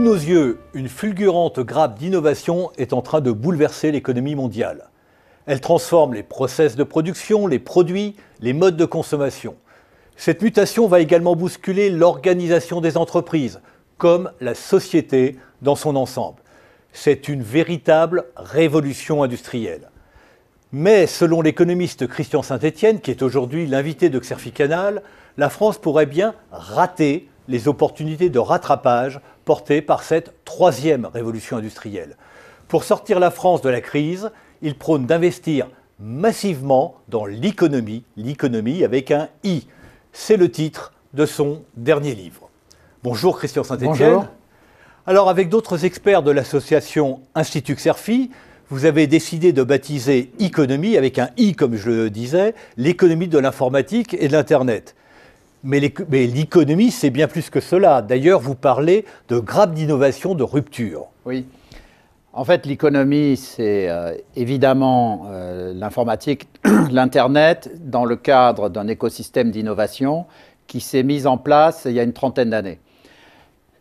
nos yeux, une fulgurante grappe d'innovation est en train de bouleverser l'économie mondiale. Elle transforme les process de production, les produits, les modes de consommation. Cette mutation va également bousculer l'organisation des entreprises, comme la société dans son ensemble. C'est une véritable révolution industrielle. Mais selon l'économiste Christian Saint-Étienne, qui est aujourd'hui l'invité de Xerfi Canal, la France pourrait bien rater les opportunités de rattrapage porté par cette troisième révolution industrielle. Pour sortir la France de la crise, il prône d'investir massivement dans l'économie, l'économie avec un I. C'est le titre de son dernier livre. Bonjour Christian Saint-Étienne. Alors avec d'autres experts de l'association Institut Xerfi, vous avez décidé de baptiser économie avec un I comme je le disais, l'économie de l'informatique et de l'Internet. Mais l'économie, c'est bien plus que cela. D'ailleurs, vous parlez de grappe d'innovation, de rupture. Oui. En fait, l'économie, c'est euh, évidemment euh, l'informatique, l'Internet, dans le cadre d'un écosystème d'innovation qui s'est mis en place il y a une trentaine d'années.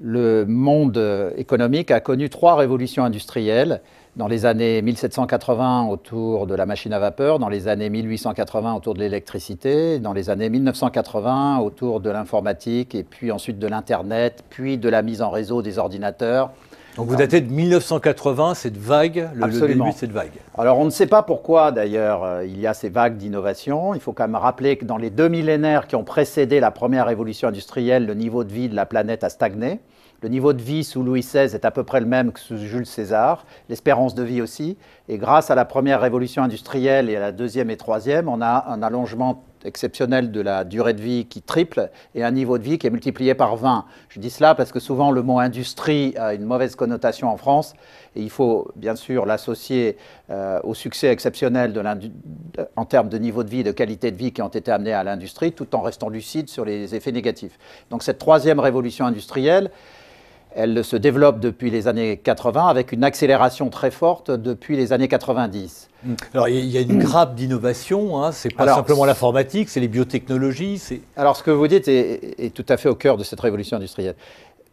Le monde euh, économique a connu trois révolutions industrielles dans les années 1780 autour de la machine à vapeur, dans les années 1880 autour de l'électricité, dans les années 1980 autour de l'informatique et puis ensuite de l'Internet, puis de la mise en réseau des ordinateurs. Donc vous datez de 1980, cette vague, le, début de cette vague. Alors on ne sait pas pourquoi d'ailleurs euh, il y a ces vagues d'innovation. Il faut quand même rappeler que dans les deux millénaires qui ont précédé la première révolution industrielle, le niveau de vie de la planète a stagné. Le niveau de vie sous Louis XVI est à peu près le même que sous Jules César, l'espérance de vie aussi. Et grâce à la première révolution industrielle et à la deuxième et troisième, on a un allongement exceptionnel de la durée de vie qui triple et un niveau de vie qui est multiplié par 20. Je dis cela parce que souvent le mot industrie a une mauvaise connotation en France et il faut bien sûr l'associer euh, au succès exceptionnel en termes de niveau de vie, de qualité de vie qui ont été amenés à l'industrie tout en restant lucide sur les effets négatifs. Donc cette troisième révolution industrielle, elle se développe depuis les années 80 avec une accélération très forte depuis les années 90. Mm. Alors il y a une mm. grappe d'innovation, hein. c'est pas simplement l'informatique, c'est les biotechnologies. Alors ce que vous dites est, est tout à fait au cœur de cette révolution industrielle.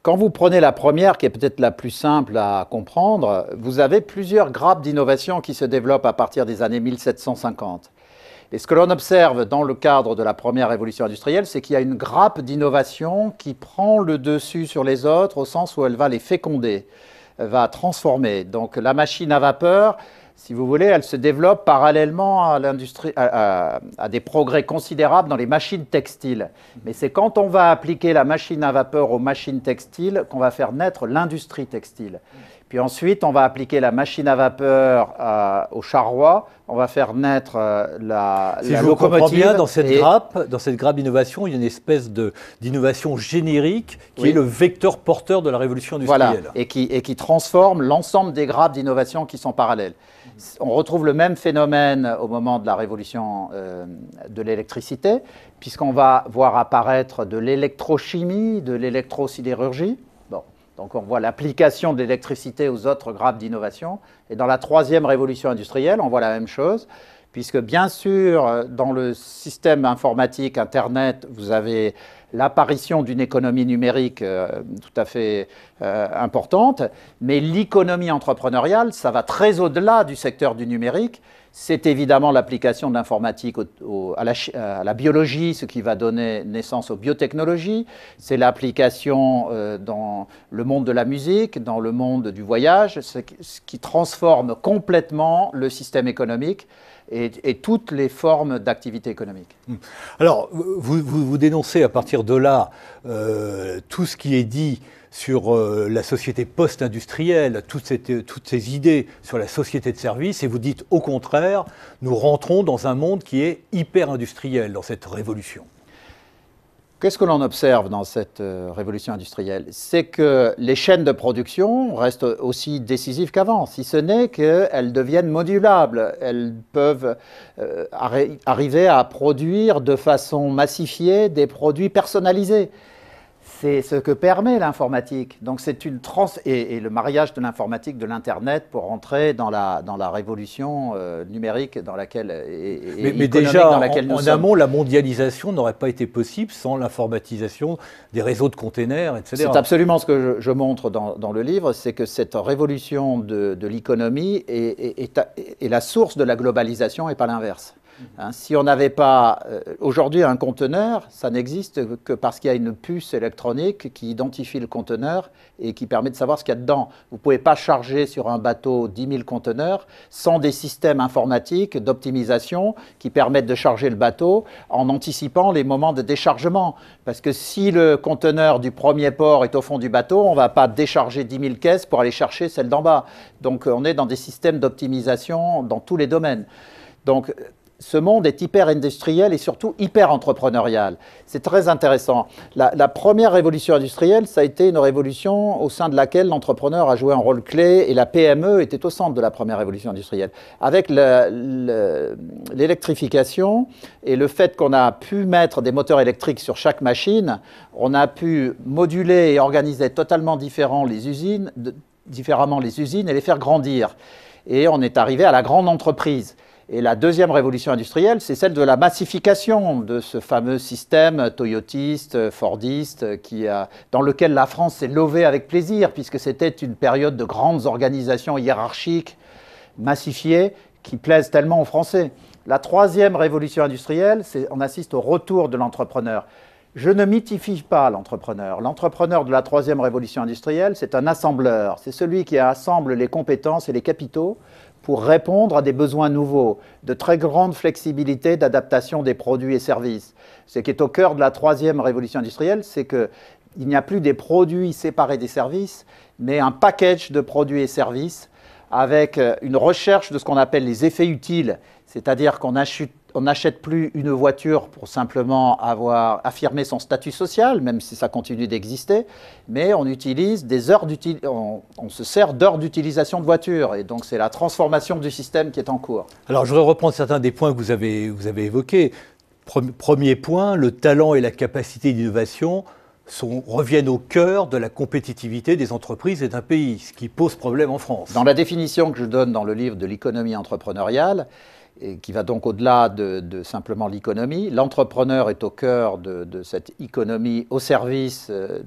Quand vous prenez la première, qui est peut-être la plus simple à comprendre, vous avez plusieurs grappes d'innovation qui se développent à partir des années 1750. Et ce que l'on observe dans le cadre de la première révolution industrielle, c'est qu'il y a une grappe d'innovation qui prend le dessus sur les autres au sens où elle va les féconder, euh, va transformer. Donc la machine à vapeur, si vous voulez, elle se développe parallèlement à, à, des progrès considérables dans les machines textiles. Mais c'est quand on va appliquer la machine à vapeur aux machines textiles qu'on va faire naître l'industrie textile. Puis ensuite, on va appliquer la machine à vapeur euh, au charroi. On va faire naître euh, la, si je locomotive. Comprends bien, dans cette grappe, dans cette grappe d'innovation, il y a une espèce d'innovation générique qui est le vecteur porteur de la révolution industrielle. Voilà, et qui, transforme l'ensemble des grappes d'innovation qui sont parallèles. On retrouve le même phénomène au moment de la révolution euh, de l'électricité, puisqu'on va voir apparaître de l'électrochimie, de l'électrosidérurgie. Donc on voit l'application de l'électricité aux autres grappes d'innovation. Et dans la troisième révolution industrielle, on voit la même chose, puisque bien sûr, euh, dans le système informatique, Internet, vous avez l'apparition d'une économie numérique euh, tout à fait euh, importante, mais l'économie entrepreneuriale, ça va très au-delà du secteur du numérique. C'est évidemment l'application de l'informatique à, la, biologie, ce qui va donner naissance aux biotechnologies. C'est l'application euh, dans le monde de la musique, dans le monde du voyage, ce qui transforme complètement le système économique et, toutes les formes d'activité économique. Hmm. Alors, vous, vous, dénoncez à partir de là euh, tout ce qui est dit sur euh, la société post-industrielle, toutes, toutes, ces idées sur la société de service, et vous dites au contraire, nous rentrons dans un monde qui est hyper industriel dans cette révolution. Qu'est-ce que l'on observe dans cette euh, révolution industrielle C'est que les chaînes de production restent aussi décisives qu'avant, si ce n'est qu'elles deviennent modulables. Elles peuvent euh, arriver à produire de façon massifiée des produits personnalisés c'est ce que permet l'informatique. Donc c'est une trans et, le mariage de l'informatique, de l'internet, pour entrer dans la dans la révolution euh, numérique dans laquelle et, mais, déjà laquelle en, amont, la mondialisation n'aurait pas été possible sans l'informatisation des réseaux de containers, etc. C'est absolument ce que je, montre dans, le livre, c'est que cette révolution de, l'économie est, est la source de la globalisation et pas l'inverse. Hein, si on n'avait pas euh, aujourd'hui un conteneur, ça n'existe que parce qu'il y a une puce électronique qui identifie le conteneur et qui permet de savoir ce qu'il y a dedans. Vous ne pouvez pas charger sur un bateau 10 000 conteneurs sans des systèmes informatiques d'optimisation qui permettent de charger le bateau en anticipant les moments de déchargement. Parce que si le conteneur du premier port est au fond du bateau, on ne va pas décharger 10 000 caisses pour aller chercher celle d'en bas. Donc on est dans des systèmes d'optimisation dans tous les domaines. Donc ce monde est hyper industriel et surtout hyper entrepreneurial. C'est très intéressant. La, première révolution industrielle, ça a été une révolution au sein de laquelle l'entrepreneur a joué un rôle clé et la PME était au centre de la première révolution industrielle. Avec l'électrification et le fait qu'on a pu mettre des moteurs électriques sur chaque machine, on a pu moduler et organiser totalement différemment les usines, différemment les usines et les faire grandir. Et on est arrivé à la grande entreprise. Et la deuxième révolution industrielle, c'est celle de la massification de ce fameux système toyotiste, fordiste, dans lequel la France s'est levée avec plaisir, puisque c'était une période de grandes organisations hiérarchiques massifiées qui plaisent tellement aux Français. La troisième révolution industrielle, c'est on assiste au retour de l'entrepreneur. Je ne mythifie pas l'entrepreneur. L'entrepreneur de la troisième révolution industrielle, c'est un assembleur. C'est celui qui assemble les compétences et les capitaux pour répondre à des besoins nouveaux, de très grande flexibilité d'adaptation des produits et services. Ce qui est au cœur de la troisième révolution industrielle, c'est qu'il n'y a plus des produits séparés des services, mais un package de produits et services avec euh, une recherche de ce qu'on appelle les effets utiles, c'est-à-dire qu'on achète on n'achète plus une voiture pour simplement avoir affirmé son statut social, même si ça continue d'exister, mais on utilise des heures on, on se sert d'heures d'utilisation de voiture, et donc c'est la transformation du système qui est en cours. Alors je voudrais reprendre certains des points que vous avez, vous avez évoqués. Premier point, le talent et la capacité d'innovation reviennent au cœur de la compétitivité des entreprises et d'un pays, ce qui pose problème en France. Dans la définition que je donne dans le livre de l'économie entrepreneuriale, et qui va donc au-delà de, simplement l'économie. L'entrepreneur est au cœur de, cette économie au service euh,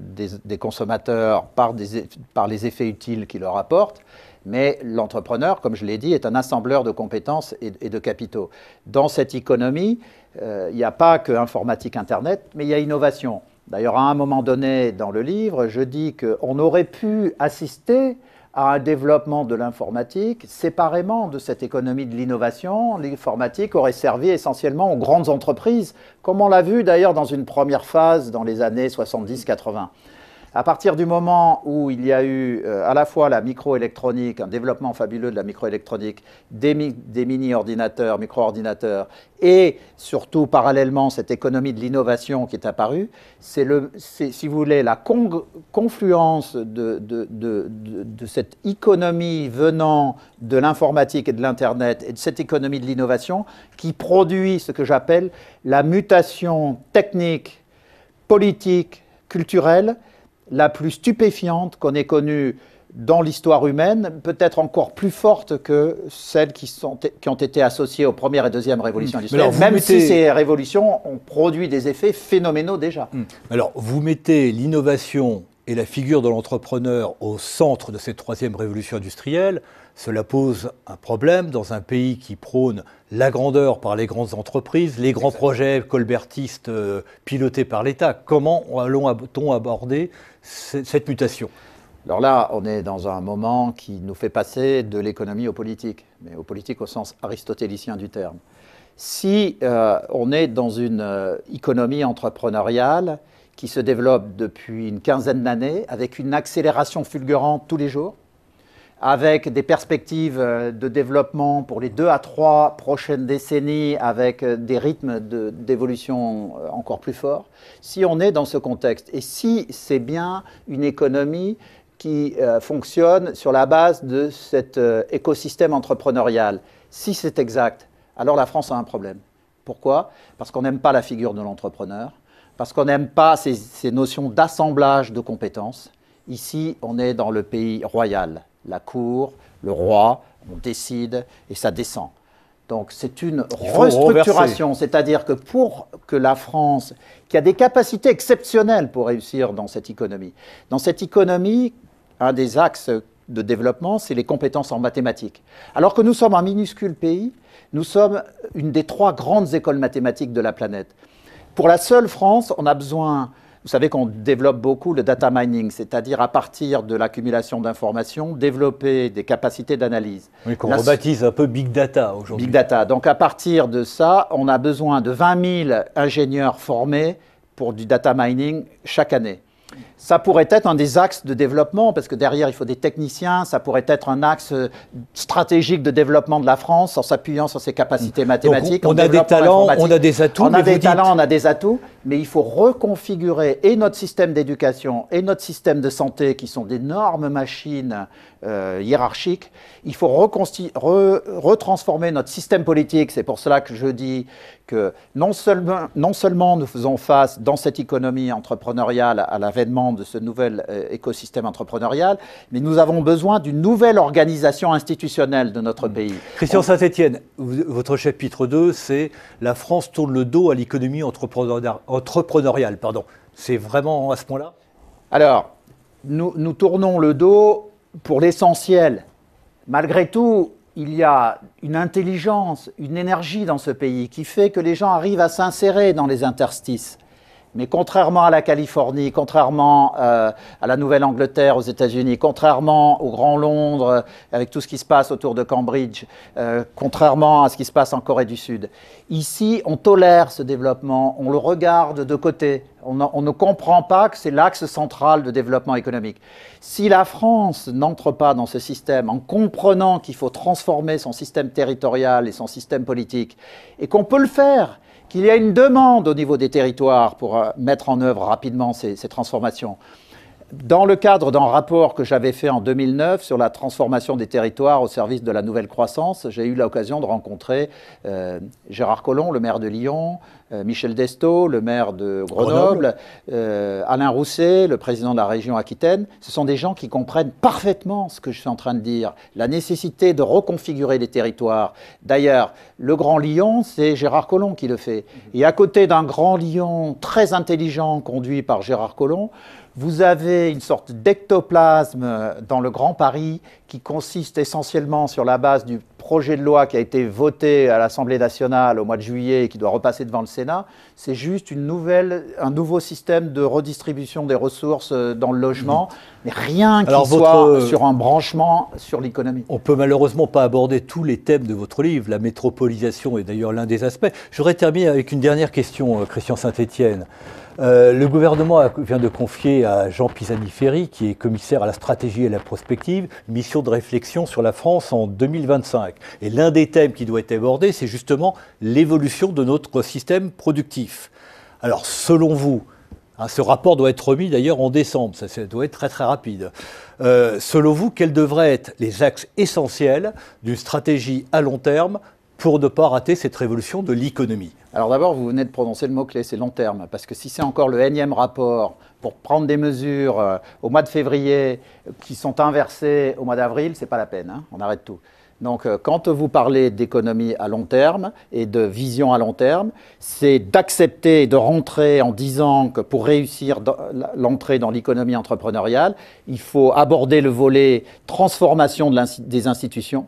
des, consommateurs par, les effets utiles qu'il leur apporte. Mais l'entrepreneur, comme je l'ai dit, est un assembleur de compétences et, de capitaux. Dans cette économie, euh, il n'y a pas que informatique Internet, mais il y a innovation. D'ailleurs, à un moment donné dans le livre, je dis qu'on aurait pu assister à un développement de l'informatique. Séparément de cette économie de l'innovation, l'informatique aurait servi essentiellement aux grandes entreprises, comme on l'a vu d'ailleurs dans une première phase dans les années 70-80. À partir du moment où il y a eu euh, à la fois la microélectronique, un développement fabuleux de la microélectronique, des, mini-ordinateurs, micro-ordinateurs, et surtout parallèlement cette économie de l'innovation qui est apparue, c'est, si vous voulez, la confluence de, cette économie venant de l'informatique et de l'Internet et de cette économie de l'innovation qui produit ce que j'appelle la mutation technique, politique, culturelle la plus stupéfiante qu'on ait connue dans l'histoire humaine, peut-être encore plus forte que celles qui, ont été associées aux premières et deuxièmes révolutions hmm. industrielles. Même si ces révolutions ont produit des effets phénoménaux déjà. Hmm. Alors, vous mettez l'innovation et la figure de l'entrepreneur au centre de cette troisième révolution industrielle, cela pose un problème dans un pays qui prône la grandeur par les grandes entreprises, les grands projets colbertistes euh, pilotés par l'État. Comment allons nous aborder cette mutation alors là, on est dans un moment qui nous fait passer de l'économie aux politiques, mais aux politiques au sens aristotélicien du terme. Si euh, on est dans une euh, économie entrepreneuriale qui se développe depuis une quinzaine d'années, avec une accélération fulgurante tous les jours, avec des perspectives euh, de développement pour les deux à trois prochaines décennies, avec euh, des rythmes d'évolution euh, encore plus forts, si on est dans ce contexte, et si c'est bien une économie qui fonctionne sur la base de cet écosystème entrepreneurial, si c'est exact, alors la France a un problème. Pourquoi Parce qu'on n'aime pas la figure de l'entrepreneur, parce qu'on n'aime pas ces, ces notions d'assemblage de compétences. Ici, on est dans le pays royal la cour, le roi, on décide et ça descend. Donc c'est une restructuration, c'est-à-dire que pour que la France, qui a des capacités exceptionnelles pour réussir dans cette économie, dans cette économie, un des axes de développement, c'est les compétences en mathématiques. Alors que nous sommes un minuscule pays, nous sommes une des trois grandes écoles mathématiques de la planète. Pour la seule France, on a besoin vous savez qu'on développe beaucoup le data mining, c'est-à-dire à partir de l'accumulation d'informations, développer des capacités d'analyse. On qu'on un peu big data aujourd'hui. Big data. Donc à partir de ça, on a besoin de 20 000 ingénieurs formés pour du data mining chaque année. Ça pourrait être un des axes de développement, parce que derrière, il faut des techniciens, ça pourrait être un axe euh, stratégique de développement de la France en s'appuyant sur ses capacités mathématiques. on, a des talents, on a des atouts. On a des talents, on a des atouts, mais il faut reconfigurer et notre système d'éducation et notre système de santé, qui sont d'énormes machines euh, hiérarchiques. Il faut retransformer notre système politique. C'est pour cela que je dis que non seulement, non seulement nous faisons face dans cette économie entrepreneuriale à la veine de ce nouvel euh, écosystème entrepreneurial, mais nous avons besoin d'une nouvelle organisation institutionnelle de notre mm. pays. Christian Saint-Etienne, votre chapitre 2, c'est La France tourne le dos à l'économie entrepreneuriale. Pardon. C'est vraiment à ce point-là Alors, nous tournons le dos pour l'essentiel. Malgré tout, il y a une intelligence, une énergie dans ce pays qui fait que les gens arrivent à s'insérer dans les interstices. Mais contrairement à la Californie, contrairement euh, à la Nouvelle-Angleterre aux États-Unis, contrairement au Grand Londres, euh, avec tout ce qui se passe autour de Cambridge, euh, contrairement à ce qui se passe en Corée du Sud, ici, on tolère ce développement, on le regarde de côté, on ne comprend pas que c'est l'axe central de développement économique. Si la France n'entre pas dans ce système en comprenant qu'il faut transformer son système territorial et son système politique, et qu'on peut le faire, qu'il y a une demande au niveau des territoires pour euh, mettre en œuvre rapidement ces, transformations. Dans le cadre d'un rapport que j'avais fait en 2009 sur la transformation des territoires au service de la nouvelle croissance, j'ai eu l'occasion de rencontrer euh, Gérard Collomb, le maire de Lyon, euh, Michel Destot, le maire de Grenoble, euh, Alain Rousset, le président de la région Aquitaine, ce sont des gens qui comprennent parfaitement ce que je suis en train de dire, la nécessité de reconfigurer les territoires. D'ailleurs, le Grand Lyon, c'est Gérard Collomb qui le fait. Mm-hmm. Et à côté d'un Grand Lyon très intelligent conduit par Gérard Collomb, vous avez une sorte d'ectoplasme dans le Grand Paris qui consiste essentiellement sur la base du projet de loi qui a été voté à l'Assemblée nationale au mois de juillet et qui doit repasser devant le Sénat, c'est juste un nouveau système de redistribution des ressources euh, dans le logement mmh mais rien qui soit euh, sur un branchement sur l'économie. On peut malheureusement pas aborder tous les thèmes de votre livre. La métropolisation est d'ailleurs l'un des aspects. J'aurais terminé avec une dernière question, euh, Christian Saint-Étienne. Euh, le gouvernement vient de confier à Jean Pisani-Ferry, qui est commissaire à la stratégie et à la prospective, une mission de réflexion sur la France en 2025. Et l'un des thèmes qui doit être abordé, c'est justement l'évolution de notre système productif. Alors, selon vous, Hein, ce rapport doit être remis d'ailleurs en décembre, ça, doit être très très rapide. Euh, selon vous, quels devraient être les axes essentiels d'une stratégie à long terme pour ne pas rater cette révolution de l'économie Alors d'abord, vous venez de prononcer le mot-clé, c'est long terme, parce que si c'est encore le énième rapport pour prendre des mesures euh, au mois de février qui sont inversées au mois d'avril, c'est pas la peine, hein. on arrête tout. Donc euh, quand vous parlez d'économie à long terme et de vision à long terme, c'est d'accepter de rentrer en disant que pour réussir l'entrée dans l'économie entrepreneuriale, il faut aborder le volet transformation des institutions,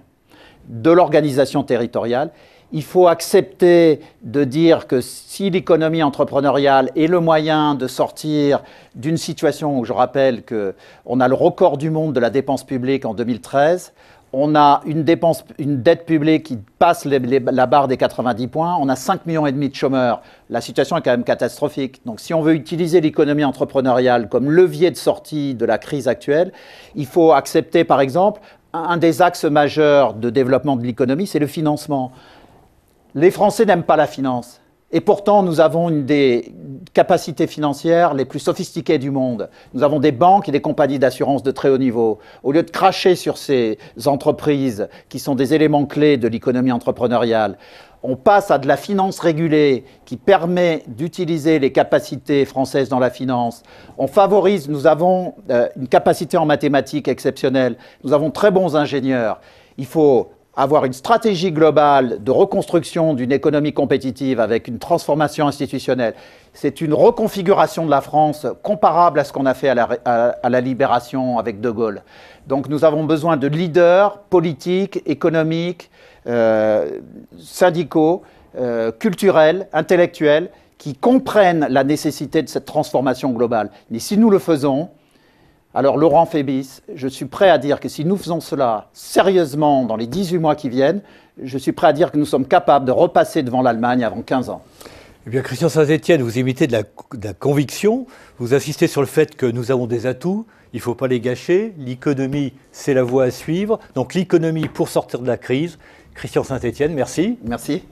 de l'organisation territoriale. Il faut accepter de dire que si l'économie entrepreneuriale est le moyen de sortir d'une situation où je rappelle qu'on a le record du monde de la dépense publique en 2013, on a une, dette publique qui passe la barre des 90 points, on a 5,5 millions et demi de chômeurs. La situation est quand même catastrophique. Donc si on veut utiliser l'économie entrepreneuriale comme levier de sortie de la crise actuelle, il faut accepter par exemple un des axes majeurs de développement de l'économie, c'est le financement. Les Français n'aiment pas la finance. Et pourtant, nous avons une des capacités financières les plus sophistiquées du monde. Nous avons des banques et des compagnies d'assurance de très haut niveau. Au lieu de cracher sur ces entreprises qui sont des éléments clés de l'économie entrepreneuriale, on passe à de la finance régulée qui permet d'utiliser les capacités françaises dans la finance. On favorise, nous avons euh, une capacité en mathématiques exceptionnelle, nous avons très bons ingénieurs. Il faut avoir une stratégie globale de reconstruction d'une économie compétitive avec une transformation institutionnelle. C'est une reconfiguration de la France comparable à ce qu'on a fait à la, libération avec De Gaulle. Donc nous avons besoin de leaders politiques, économiques, euh, syndicaux, euh, culturels, intellectuels, qui comprennent la nécessité de cette transformation globale. Mais si nous le faisons, alors Laurent Fébis, je suis prêt à dire que si nous faisons cela sérieusement dans les 18 mois qui viennent, je suis prêt à dire que nous sommes capables de repasser devant l'Allemagne avant 15 ans. Eh bien, Christian Saint-Etienne, vous imitez de la, de la, conviction, vous insistez sur le fait que nous avons des atouts, il ne faut pas les gâcher, l'économie, c'est la voie à suivre. Donc l'économie pour sortir de la crise. Christian Saint-Etienne, merci. Merci.